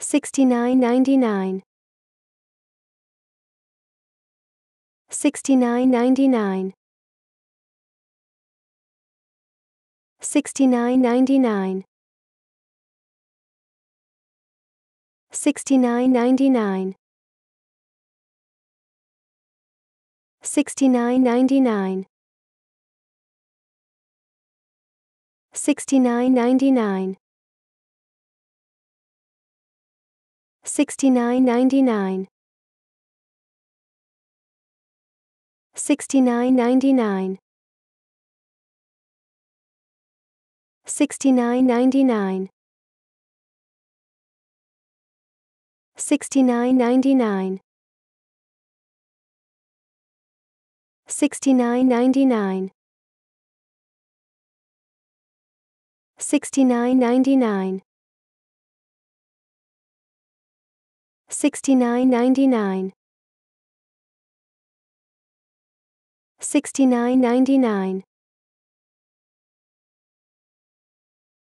69.99 69.99 69.99 69.99 69.99 69.99 69.99 69.99 69.99 69.99 69.99 69.99 69.99 69.99